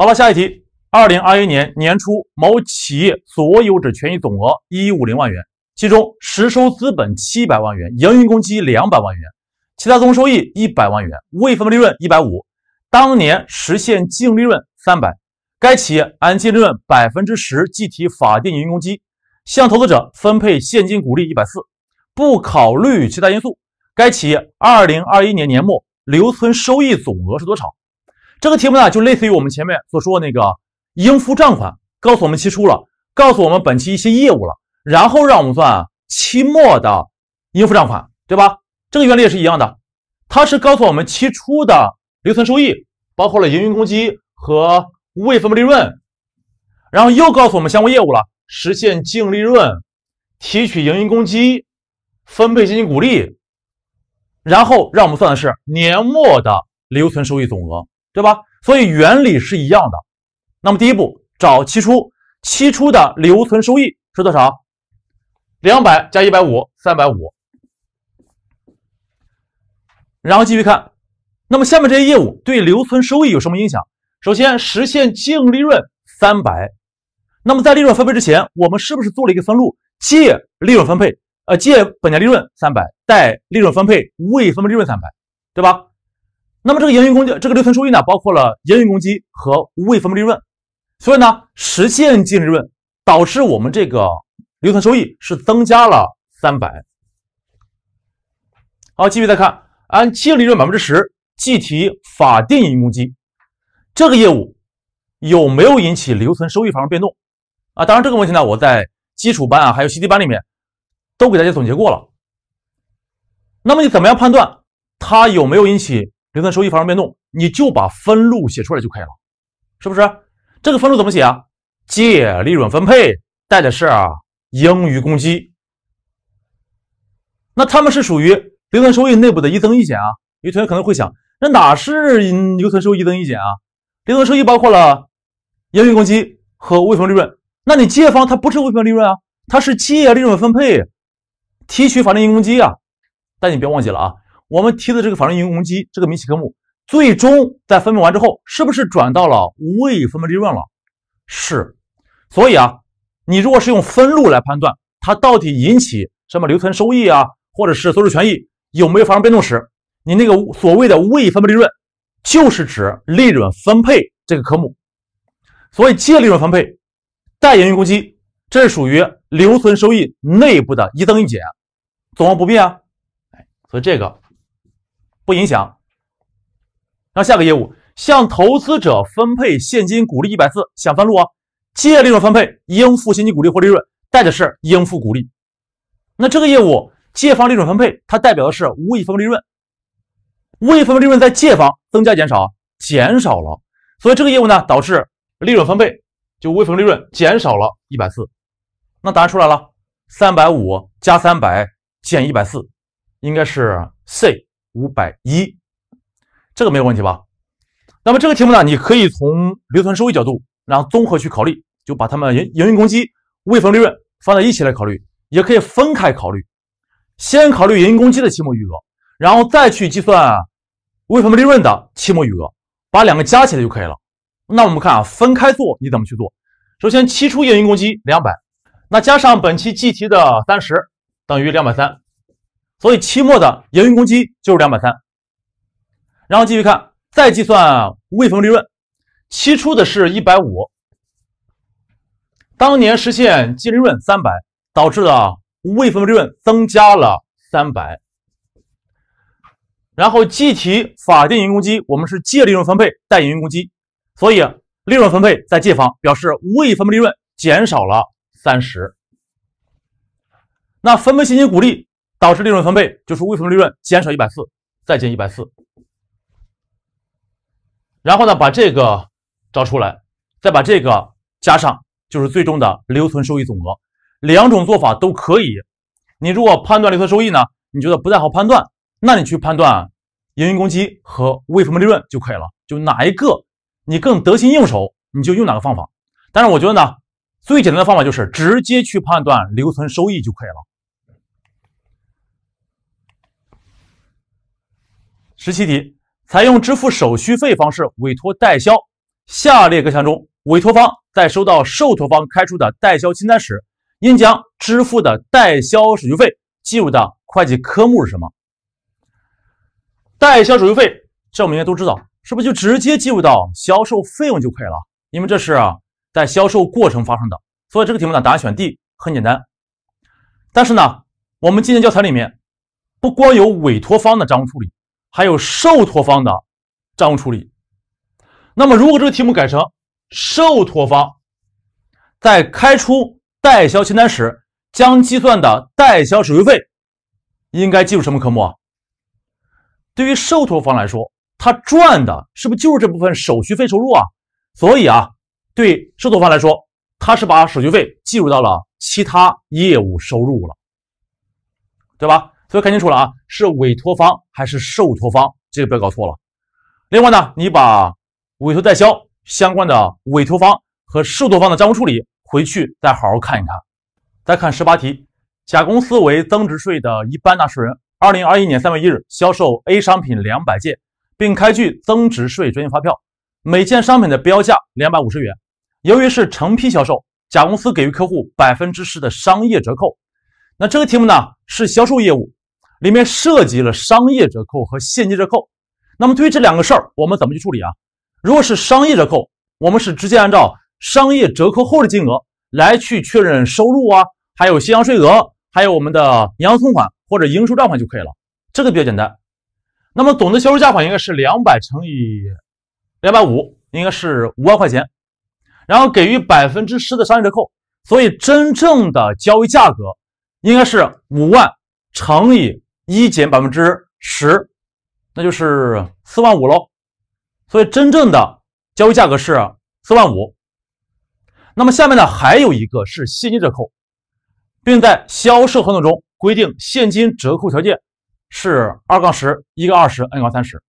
好了，下一题。二零二一年年初，某企业所有者权益总额一五零万元，其中实收资本七百万元，盈余公积两百万元，其他综合收益一百万元，未分配利润一百五。当年实现净利润三百，该企业按净利润百分之十计提法定盈余公积，向投资者分配现金股利一百四。不考虑其他因素，该企业二零二一年年末留存收益总额是多少？这个题目呢，就类似于我们前面所说的那个应付账款，告诉我们期初了，告诉我们本期一些业务了，然后让我们算期末的应付账款，对吧？这个原理也是一样的，它是告诉我们期初的留存收益，包括了营运公积和未分配利润，然后又告诉我们相关业务了，实现净利润，提取盈余公积，分配现金股利，然后让我们算的是年末的留存收益总额。对吧？所以原理是一样的。那么第一步，找期初，期初的留存收益是多少？两百加一百五，三百五。然后继续看，那么下面这些业务对留存收益有什么影响？首先实现净利润三百，那么在利润分配之前，我们是不是做了一个分录？借利润分配，呃，借本年利润三百，贷利润分配未分配利润三百，对吧？那么这个盈余公积，这个留存收益呢，包括了盈余公积和未分配利润。所以呢，实现净利润导致我们这个留存收益是增加了三百。好，继续再看，按净利润百分之十计提法定盈余公积，这个业务有没有引起留存收益发生变动啊？当然这个问题呢，我在基础班啊，还有习题班里面都给大家总结过了。那么你怎么样判断它有没有引起？留存收益发生变动，你就把分录写出来就可以了，是不是？这个分录怎么写啊？借利润分配，贷的是盈余公积。那他们是属于留存收益内部的一增一减啊？有同学可能会想，那哪是留存收益一增一减啊？留存收益包括了盈余公积和未分利润，那你借方它不是未分利润啊，它是借利润分配，提取法定盈公积啊。但你别忘记了啊。我们提的这个“法律盈余公积”这个明细科目，最终在分配完之后，是不是转到了未分配利润了？是。所以啊，你如果是用分录来判断它到底引起什么留存收益啊，或者是所有权益有没有发生变动时，你那个所谓的未分配利润，就是指利润分配这个科目。所以借利润分配，贷盈余公积，这是属于留存收益内部的一增一减，总额不变啊。哎，所以这个。不影响。那下个业务向投资者分配现金股利一百四，想翻录啊？借利润分配，应付现金股利或利润，贷的是应付股利。那这个业务借方利润分配，它代表的是未分利润。未分利润在借方增加减少，减少了，所以这个业务呢导致利润分配就未分利润减少了一百四。那答案出来了，三百五加三百减一百四，应该是 C。五百一，这个没有问题吧？那么这个题目呢，你可以从留存收益角度，然后综合去考虑，就把它们营营运公积未分利润放在一起来考虑，也可以分开考虑。先考虑营运公积的期末余额，然后再去计算未分利润的期末余额，把两个加起来就可以了。那我们看啊，分开做你怎么去做？首先期初营运公积两百，那加上本期计提的三十，等于两百三。所以期末的盈余公积就是两百三，然后继续看，再计算未分利润，期初的是一百五，当年实现净利润三百，导致的未分利润增加了三百，然后计提法定盈余公积，我们是借利润分配贷盈余公积，所以利润分配在借方，表示未分利润减少了三十，那分配现金股利。导致利润分配就是未分利润减少一百四，再减一百四，然后呢，把这个找出来，再把这个加上，就是最终的留存收益总额。两种做法都可以。你如果判断留存收益呢，你觉得不太好判断，那你去判断盈余公积和未分配利润就可以了。就哪一个你更得心应手，你就用哪个方法。但是我觉得呢，最简单的方法就是直接去判断留存收益就可以了。十七题，采用支付手续费方式委托代销，下列各项中，委托方在收到受托方开出的代销清单时，应将支付的代销手续费计入的会计科目是什么？代销手续费，这我们应该都知道，是不是就直接计入到销售费用就可以了？因为这是啊在销售过程发生的，所以这个题目呢，答案选 D，很简单。但是呢，我们今年教材里面不光有委托方的账务处理。还有受托方的账务处理。那么，如果这个题目改成受托方在开出代销清单时，将计算的代销手续费应该计入什么科目啊？对于受托方来说，他赚的是不是就是这部分手续费收入啊？所以啊，对受托方来说，他是把手续费计入到了其他业务收入了，对吧？所以看清楚了啊，是委托方还是受托方？这个不要搞错了。另外呢，你把委托代销相关的委托方和受托方的账务处理回去再好好看一看。再看十八题，甲公司为增值税的一般纳税人，二零二一年三月一日销售 A 商品两百件，并开具增值税专用发票，每件商品的标价两百五十元。由于是成批销售，甲公司给予客户百分之十的商业折扣。那这个题目呢，是销售业务。里面涉及了商业折扣和现金折扣，那么对于这两个事儿，我们怎么去处理啊？如果是商业折扣，我们是直接按照商业折扣后的金额来去确认收入啊，还有进项税额，还有我们的银行存款或者应收账款就可以了，这个比较简单。那么总的销售价款应该是两百乘以两百五，应该是五万块钱，然后给予百分之十的商业折扣，所以真正的交易价格应该是五万乘以。一减百分之十，那就是四万五喽。所以真正的交易价格是四万五。那么下面呢，还有一个是现金折扣，并在销售合同中规定现金折扣条件是二杠十，一个二十，N 杠三十。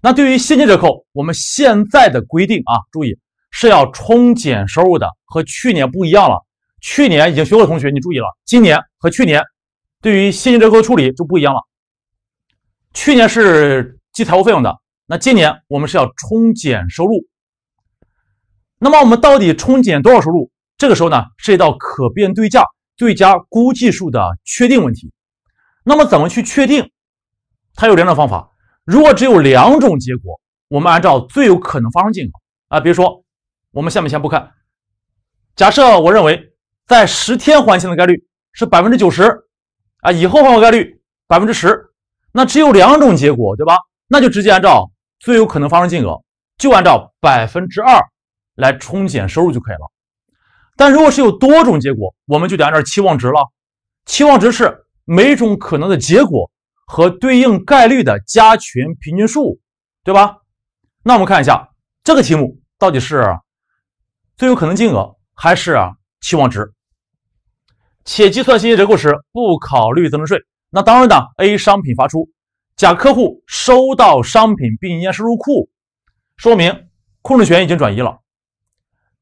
那对于现金折扣，我们现在的规定啊，注意是要冲减收入的，和去年不一样了。去年已经学过，同学你注意了，今年和去年。对于现金折扣处理就不一样了。去年是记财务费用的，那今年我们是要冲减收入。那么我们到底冲减多少收入？这个时候呢涉及到可变对价对价估计数的确定问题。那么怎么去确定？它有两种方法。如果只有两种结果，我们按照最有可能发生金额啊。比如说，我们下面先不看，假设我认为在十天还清的概率是百分之九十。啊，以后还款概率百分之十，那只有两种结果，对吧？那就直接按照最有可能发生金额，就按照百分之二来冲减收入就可以了。但如果是有多种结果，我们就得按照期望值了。期望值是每种可能的结果和对应概率的加权平均数，对吧？那我们看一下这个题目到底是最有可能金额还是期望值？且计算信息折扣时不考虑增值税。那当然呢，A 商品发出，甲客户收到商品并验收入库，说明控制权已经转移了。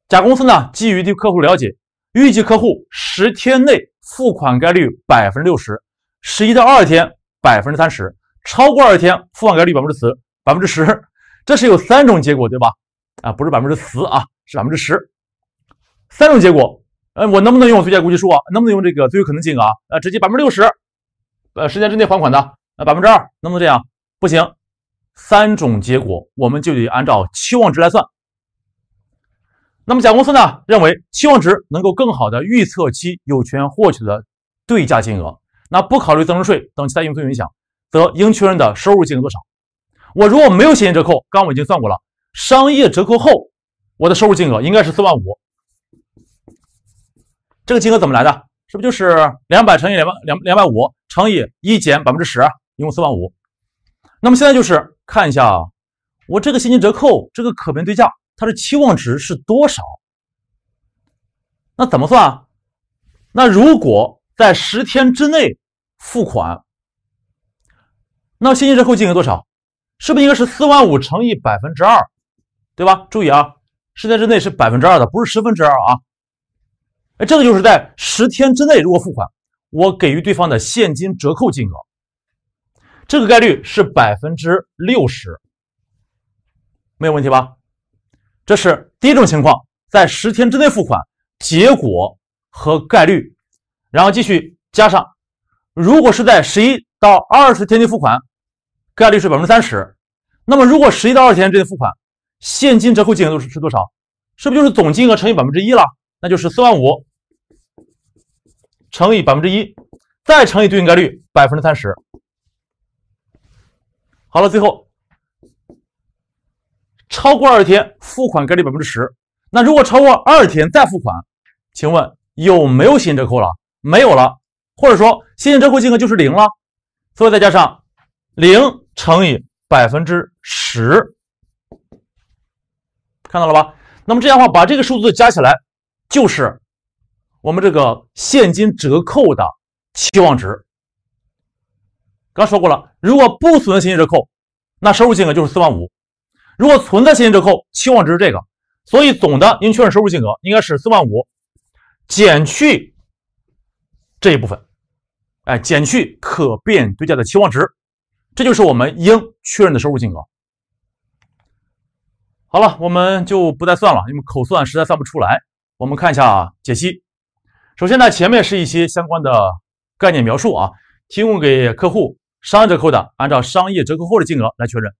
甲公司呢，基于对客户了解，预计客户十天内付款概率百分之六十，十一到二十天百分之三十，超过二十天付款概率百分之十。百分之十，这是有三种结果，对吧？啊，不是百分之十啊，是百分之十。三种结果。哎，我能不能用最佳估计数啊？能不能用这个最有可能金额啊？呃，直接百分之六十，呃，十年之内还款的，呃，百分之二，能不能这样？不行，三种结果我们就得按照期望值来算。那么甲公司呢，认为期望值能够更好的预测期有权获取的对价金额，那不考虑增值税等其他因素影响，则应确认的收入金额多少？我如果没有现金折扣，刚我已经算过了，商业折扣后，我的收入金额应该是四万五。这个金额怎么来的？是不是就是两百乘以两万两两百五乘以一减百分之十，一共四万五？那么现在就是看一下啊，我这个现金折扣这个可变对价它的期望值是多少？那怎么算？那如果在十天之内付款，那么现金折扣金额多少？是不是应该是四万五乘以百分之二，对吧？注意啊，十天之内是百分之二的，不是十分之二啊。哎，这个就是在十天之内如果付款，我给予对方的现金折扣金额，这个概率是百分之六十，没有问题吧？这是第一种情况，在十天之内付款，结果和概率。然后继续加上，如果是在十一到二十天内付款，概率是百分之三十。那么如果十一到二十天之内付款，现金折扣金额是是多少？是不是就是总金额乘以百分之一了？那就是四万五乘以百分之一，再乘以对应概率百分之三十。好了，最后超过二天付款概率百分之十。那如果超过二天再付款，请问有没有新折扣了？没有了，或者说新折扣金额就是零了。所以再加上零乘以百分之十，看到了吧？那么这样的话，把这个数字加起来。就是我们这个现金折扣的期望值。刚说过了，如果不存在现金折扣，那收入金额就是四万五。如果存在现金折扣，期望值是这个，所以总的应确认收入金额应该是四万五减去这一部分，哎，减去可变对价的期望值，这就是我们应确认的收入金额。好了，我们就不再算了，因为口算实在算不出来。我们看一下解析。首先呢，前面是一些相关的概念描述啊。提供给客户商业折扣的，按照商业折扣后的金额来确认。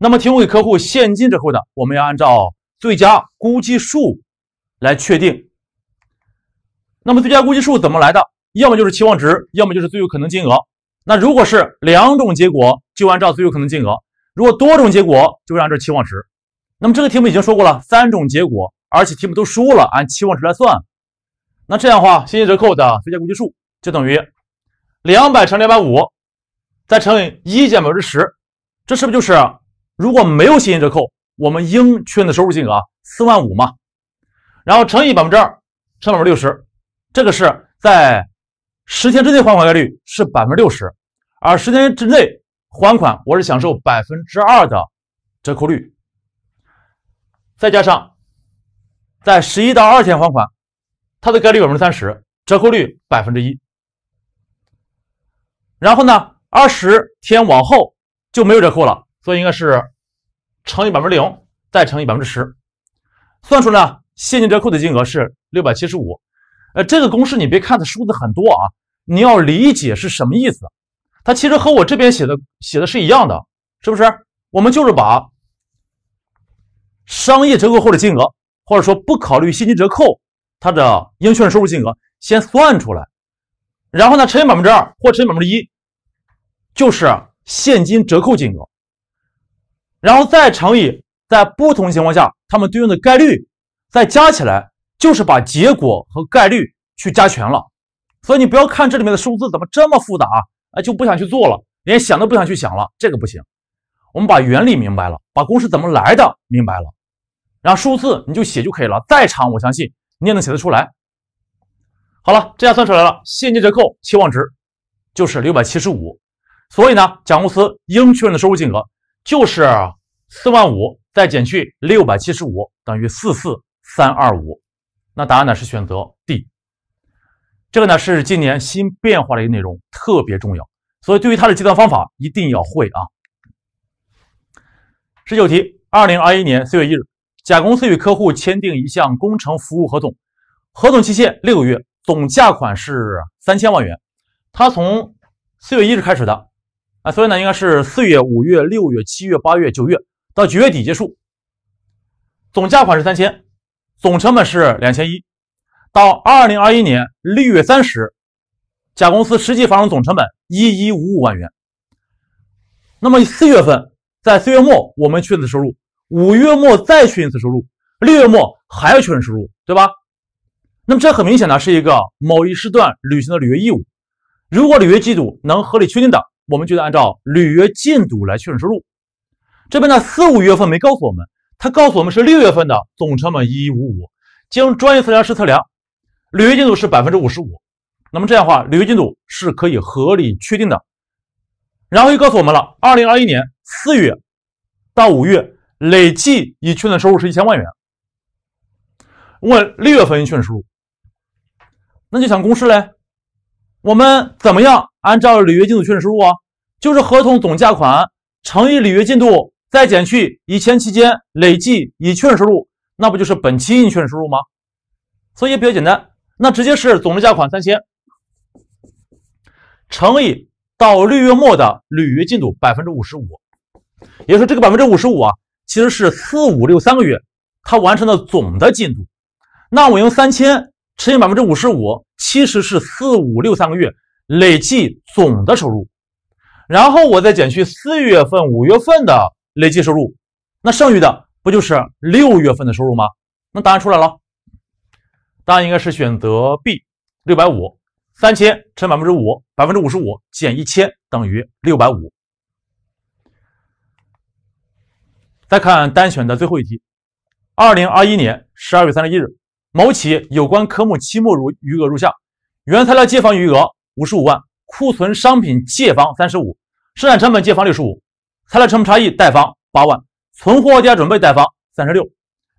那么提供给客户现金折扣的，我们要按照最佳估计数来确定。那么最佳估计数怎么来的？要么就是期望值，要么就是最有可能金额。那如果是两种结果，就按照最有可能金额；如果多种结果，就按照期望值。那么这个题目已经说过了，三种结果。而且题目都说了，按期望值来算，那这样的话，现金折扣的最佳估计数就等于两百乘两百五，再乘以一减百分之十，这是不是就是如果没有现金折扣，我们应确认的收入金额四万五嘛？然后乘以百分之二，乘百分之六十，这个是在十天之内还款概率是百分之六十，而十天之内还款我是享受百分之二的折扣率，再加上。在十一到二十天还款，它的概率百分之三十，折扣率百分之一。然后呢，二十天往后就没有折扣了，所以应该是乘以百分之零，再乘以百分之十，算出来现金折扣的金额是六百七十五。呃，这个公式你别看它数字很多啊，你要理解是什么意思。它其实和我这边写的写的是一样的，是不是？我们就是把商业折扣后的金额。或者说不考虑现金折扣，它的应确认收入金额先算出来，然后呢乘以百分之二或乘以百分之一，就是现金折扣金额，然后再乘以在不同情况下它们对应的概率，再加起来就是把结果和概率去加权了。所以你不要看这里面的数字怎么这么复杂啊，哎就不想去做了，连想都不想去想了，这个不行。我们把原理明白了，把公式怎么来的明白了。然后数字你就写就可以了，再长我相信你也能写得出来。好了，这样算出来了，现金折扣期望值就是六百七十五，所以呢，甲公司应确认的收入金额就是四万五再减去六百七十五等于四四三二五。那答案呢是选择 D。这个呢是今年新变化的一个内容，特别重要，所以对于它的计算方法一定要会啊。十九题，二零二一年四月一日。甲公司与客户签订一项工程服务合同，合同期限六个月，总价款是三千万元。他从四月一日开始的，啊，所以呢应该是四月、五月、六月、七月、八月、九月到九月底结束。总价款是三千，总成本是两千一。到二零二一年六月三十，甲公司实际发生总成本一一五五万元。那么四月份，在四月末我们确认的收入。五月末再确认一次收入，六月末还要确认收入，对吧？那么这很明显呢，是一个某一时段履行的履约义务。如果履约进度能合理确定的，我们就得按照履约进度来确认收入。这边呢，四五月份没告诉我们，他告诉我们是六月份的总成本一五五，经专业测量师测量，履约进度是百分之五十五。那么这样的话，履约进度是可以合理确定的。然后又告诉我们了，二零二一年四月到五月。累计已确认收入是一千万元。问六月份确认收入，那就想公式嘞，我们怎么样按照履约进度确认收入啊？就是合同总价款乘以履约进度，再减去以前期间累计已确认收入，那不就是本期应确认收入吗？所以也比较简单，那直接是总的价款三千乘以到六月末的履约进度百分之五十五，也就是说这个百分之五十五啊。其实是四五六三个月，它完成的总的进度。那我用三千乘以百分之五十五，其实是四五六三个月累计总的收入。然后我再减去四月份、五月份的累计收入，那剩余的不就是六月份的收入吗？那答案出来了，答案应该是选择 B，六百五，三千乘百分之五，百分之五十五减一千等于六百五。再看单选的最后一题。二零二一年十二月三十一日，某企业有关科目期末余余额如下：原材料借方余额五十五万，库存商品借方三十五，生产成本借方六十五，材料成本差异贷方八万，存货加准备贷方三十六，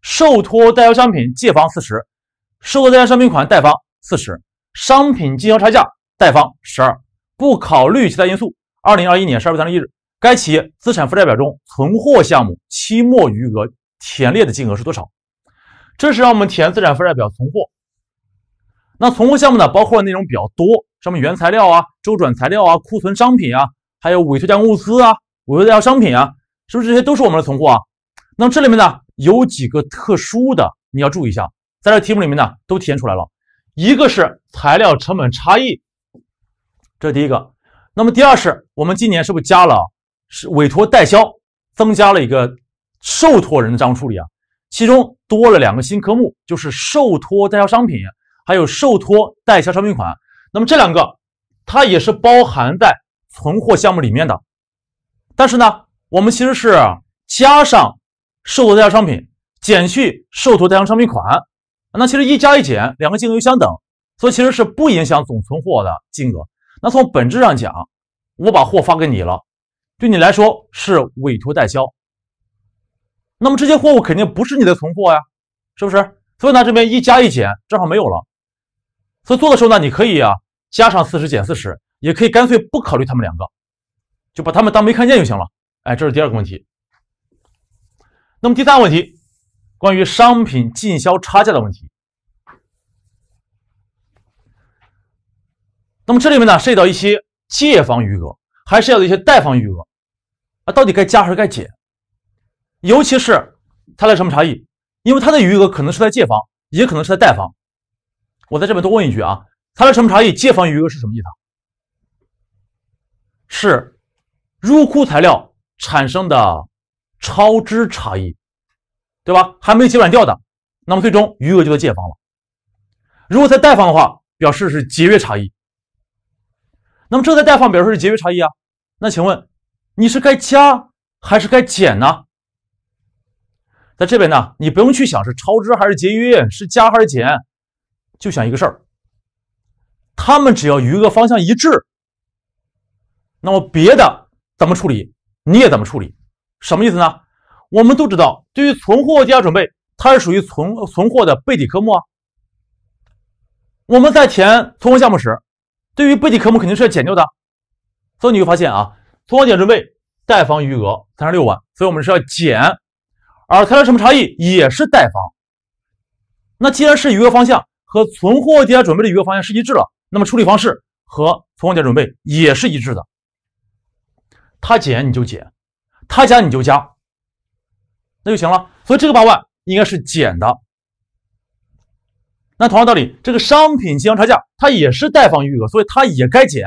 受托代销商品借方四十，受托代销商品款贷方四十，商品经销差价贷方十二。不考虑其他因素，二零二一年十二月三十一日。该企业资产负债表中存货项目期末余额填列的金额是多少？这是让我们填资产负债表存货。那存货项目呢，包括内容比较多，上面原材料啊、周转材料啊、库存商品啊，还有委托加工物资啊、委托代销商品啊，是不是这些都是我们的存货啊？那这里面呢有几个特殊的你要注意一下，在这题目里面呢都体现出来了。一个是材料成本差异，这是第一个。那么第二是我们今年是不是加了？是委托代销，增加了一个受托人的账处理啊，其中多了两个新科目，就是受托代销商品，还有受托代销商品款。那么这两个，它也是包含在存货项目里面的。但是呢，我们其实是加上受托代销商品，减去受托代销商品款。那其实一加一减，两个金额相等，所以其实是不影响总存货的金额。那从本质上讲，我把货发给你了。对你来说是委托代销，那么这些货物肯定不是你的存货呀，是不是？所以呢，这边一加一减正好没有了。所以做的时候呢，你可以啊加上四十减四十，也可以干脆不考虑他们两个，就把他们当没看见就行了。哎，这是第二个问题。那么第三个问题，关于商品进销差价的问题。那么这里面呢涉及到一些借方余额。还是要有一些贷方余额啊，到底该加还是该减？尤其是它的什么差异？因为它的余额可能是在借方，也可能是在贷方。我在这边多问一句啊，它的什么差异？借方余额是什么意思？是入库材料产生的超支差异，对吧？还没结转掉的，那么最终余额就在借方了。如果在贷方的话，表示是节约差异。那么这在贷方表示是节约差异啊。那请问你是该加还是该减呢？在这边呢，你不用去想是超支还是节约，是加还是减，就想一个事儿：他们只要余额方向一致，那么别的怎么处理，你也怎么处理？什么意思呢？我们都知道，对于存货加准备，它是属于存存货的备底科目啊。我们在填存货项目时，对于备底科目肯定是要减掉的。所以你会发现啊，存款准备贷方余额三十六万，所以我们是要减，而它有什么差异也是贷方，那既然是余额方向和存货抵押准备的余额方向是一致了，那么处理方式和存货减准备也是一致的，他减你就减，他加你就加，那就行了。所以这个八万应该是减的。那同样道理，这个商品经营差价它也是贷方余额，所以它也该减。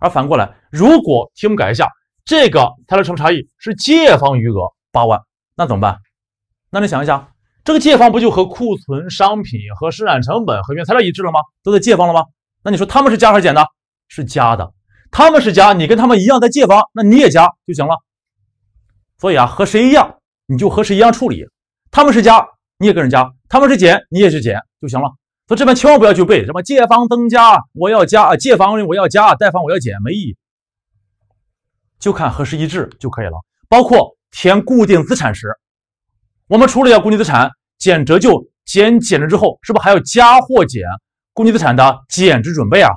而反过来，如果题目改一下，这个材料成本差异是借方余额八万，那怎么办？那你想一想，这个借方不就和库存商品和生产成本和原材料一致了吗？都在借方了吗？那你说他们是加还是减的？是加的，他们是加，你跟他们一样在借方，那你也加就行了。所以啊，和谁一样，你就和谁一样处理。他们是加，你也跟人加；他们是减，你也去减就行了。所以这边千万不要去背什么借方增加，我要加啊；借方我要加，贷方我要减，没意义。就看何时一致就可以了。包括填固定资产时，我们除了要固定资产减折旧减减值之后，是不是还要加或减固定资产的减值准备啊？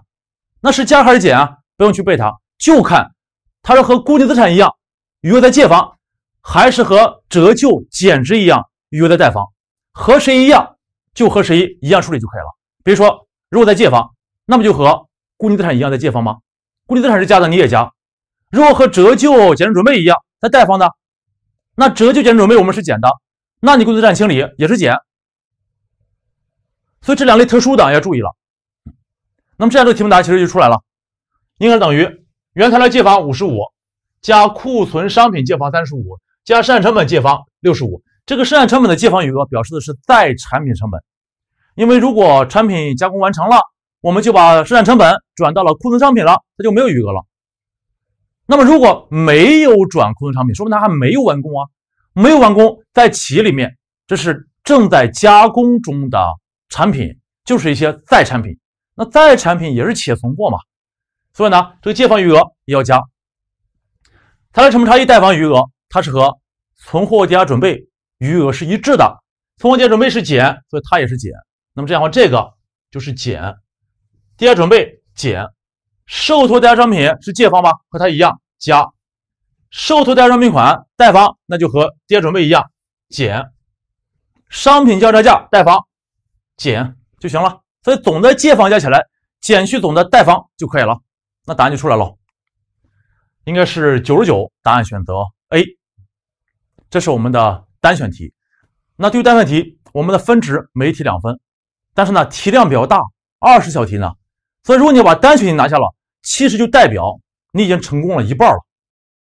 那是加还是减啊？不用去背它，就看它是和固定资产一样余额在借方，还是和折旧减值一样余额在贷方，和谁一样？就和谁一样处理就可以了。比如说，如果在借方，那么就和固定资产一样在借方吗？固定资产是加的，你也加。如果和折旧、减值准备一样在贷方呢？那折旧、减值准备我们是减的，那你固定资产清理也是减。所以这两类特殊的要注意了。那么这样这个题目答案其实就出来了，应该是等于原材料借方五十五加库存商品借方三十五加生产成本借方六十五。这个生产成本的借方余额表示的是在产品成本，因为如果产品加工完成了，我们就把生产成本转到了库存商品了，它就没有余额了。那么如果没有转库存商品，说明它还没有完工啊，没有完工，在企业里面这是正在加工中的产品，就是一些在产品。那在产品也是企业存货嘛，所以呢，这个借方余额也要加。它的成本差异贷方余额，它是和存货加准备。余额是一致的，存货跌准备是减，所以它也是减。那么这样的话，这个就是减，跌准备减，受托代商品是借方吗？和它一样加，受托代商品款贷方，那就和跌准备一样减，商品交叉价贷方减就行了。所以总的借方加起来减去总的贷方就可以了。那答案就出来了，应该是九十九。答案选择 A，这是我们的。单选题，那对于单选题，我们的分值每题两分，但是呢，题量比较大，二十小题呢，所以如果你把单选题拿下了，其实就代表你已经成功了一半了。